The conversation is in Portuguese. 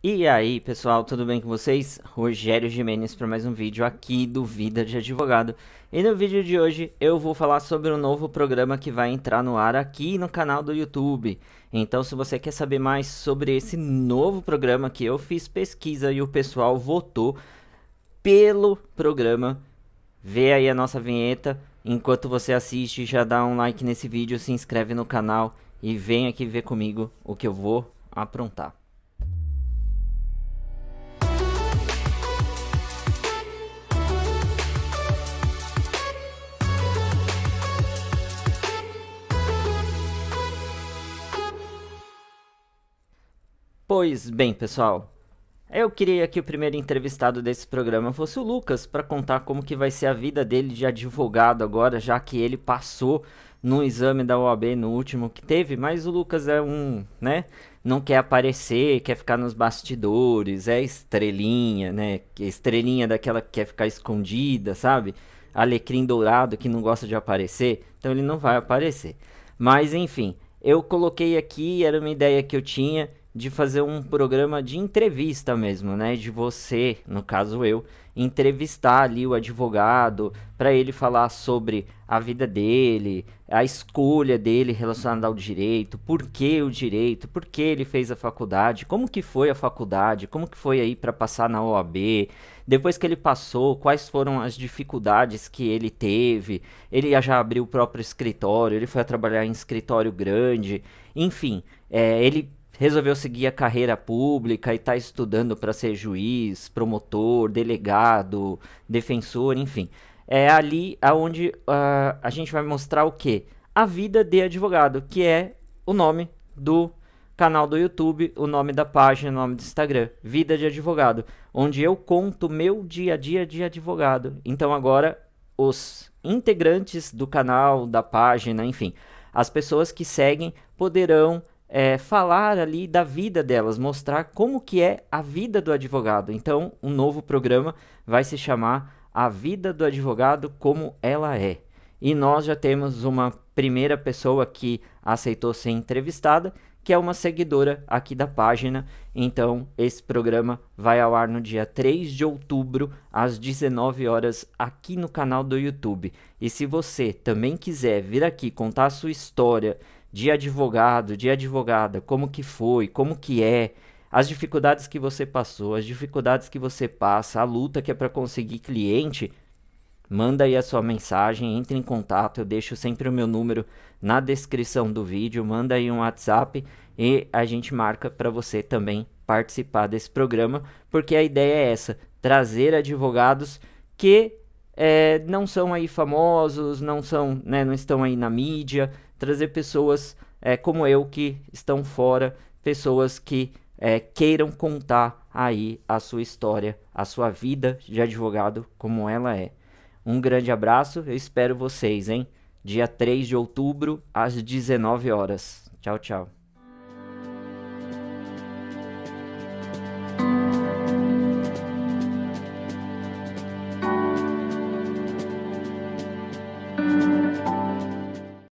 E aí pessoal, tudo bem com vocês? Rogério Jimenez para mais um vídeo aqui do Vida de Advogado. E no vídeo de hoje eu vou falar sobre um novo programa que vai entrar no ar aqui no canal do YouTube. Então se você quer saber mais sobre esse novo programa que eu fiz pesquisa e o pessoal votou pelo programa, vê aí a nossa vinheta. Enquanto você assiste, já dá um like nesse vídeo, se inscreve no canal e vem aqui ver comigo o que eu vou aprontar. Pois bem, pessoal, eu queria que o primeiro entrevistado desse programa fosse o Lucas para contar como que vai ser a vida dele de advogado agora, já que ele passou no exame da OAB no último que teve, mas o Lucas é um, né, não quer aparecer, quer ficar nos bastidores, é estrelinha, né, estrelinha daquela que quer ficar escondida, sabe? Alecrim dourado que não gosta de aparecer, então ele não vai aparecer. Mas enfim, eu coloquei aqui, era uma ideia que eu tinha, de fazer um programa de entrevista mesmo, né? De você, no caso eu, entrevistar ali o advogado para ele falar sobre a vida dele, a escolha dele relacionada ao direito, por que o direito, por que ele fez a faculdade, como que foi a faculdade, como que foi aí para passar na OAB, depois que ele passou, quais foram as dificuldades que ele teve, ele já abriu o próprio escritório, ele foi trabalhar em escritório grande, enfim, é, ele resolveu seguir a carreira pública e está estudando para ser juiz, promotor, delegado, defensor, enfim. É ali aonde uh, a gente vai mostrar o que? A vida de advogado, que é o nome do canal do YouTube, o nome da página, o nome do Instagram, Vida de Advogado, onde eu conto meu dia a dia de advogado. Então agora os integrantes do canal, da página, enfim, as pessoas que seguem poderão é, falar ali da vida delas, mostrar como que é a vida do advogado. Então, um novo programa vai se chamar A Vida do Advogado Como Ela É. E nós já temos uma primeira pessoa que aceitou ser entrevistada, que é uma seguidora aqui da página. Então, esse programa vai ao ar no dia 3 de outubro, às 19 horas, aqui no canal do YouTube. E se você também quiser vir aqui contar a sua história, de advogado, de advogada, como que foi, como que é, as dificuldades que você passou, as dificuldades que você passa, a luta que é para conseguir cliente, manda aí a sua mensagem, entre em contato, eu deixo sempre o meu número na descrição do vídeo, manda aí um WhatsApp e a gente marca para você também participar desse programa, porque a ideia é essa, trazer advogados que é, não são aí famosos, não são, né, não estão aí na mídia, trazer pessoas é, como eu que estão fora, pessoas que é, queiram contar aí a sua história, a sua vida de advogado como ela é. Um grande abraço, eu espero vocês, hein? Dia 3 de outubro, às 19 horas. Tchau, tchau.